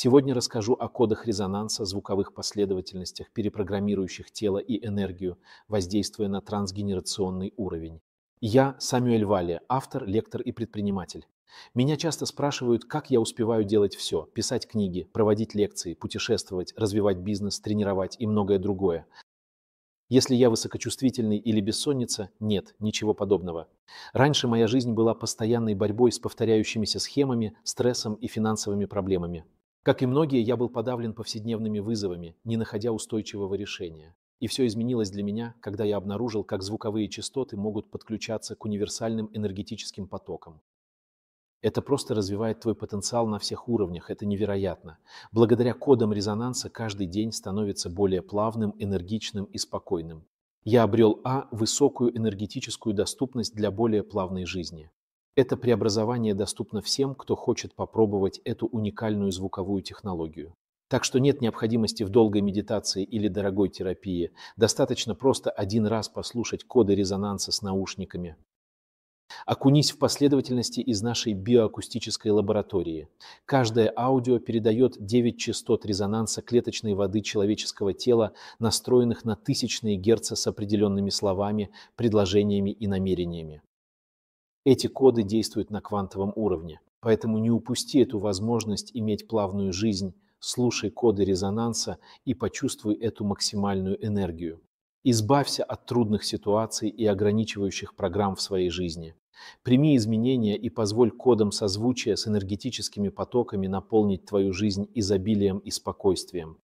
Сегодня расскажу о кодах резонанса, звуковых последовательностях, перепрограммирующих тело и энергию, воздействуя на трансгенерационный уровень. Я Самюэль Валли, автор, лектор и предприниматель. Меня часто спрашивают, как я успеваю делать все – писать книги, проводить лекции, путешествовать, развивать бизнес, тренировать и многое другое. Если я высокочувствительный или бессонница, нет, ничего подобного. Раньше моя жизнь была постоянной борьбой с повторяющимися схемами, стрессом и финансовыми проблемами. Как и многие, я был подавлен повседневными вызовами, не находя устойчивого решения. И все изменилось для меня, когда я обнаружил, как звуковые частоты могут подключаться к универсальным энергетическим потокам. Это просто развивает твой потенциал на всех уровнях, это невероятно. Благодаря кодам резонанса каждый день становится более плавным, энергичным и спокойным. Я обрел А – высокую энергетическую доступность для более плавной жизни. Это преобразование доступно всем, кто хочет попробовать эту уникальную звуковую технологию. Так что нет необходимости в долгой медитации или дорогой терапии. Достаточно просто один раз послушать коды резонанса с наушниками. Окунись в последовательности из нашей биоакустической лаборатории. Каждое аудио передает 9 частот резонанса клеточной воды человеческого тела, настроенных на тысячные герца с определенными словами, предложениями и намерениями. Эти коды действуют на квантовом уровне. Поэтому не упусти эту возможность иметь плавную жизнь, слушай коды резонанса и почувствуй эту максимальную энергию. Избавься от трудных ситуаций и ограничивающих программ в своей жизни. Прими изменения и позволь кодам созвучия с энергетическими потоками наполнить твою жизнь изобилием и спокойствием.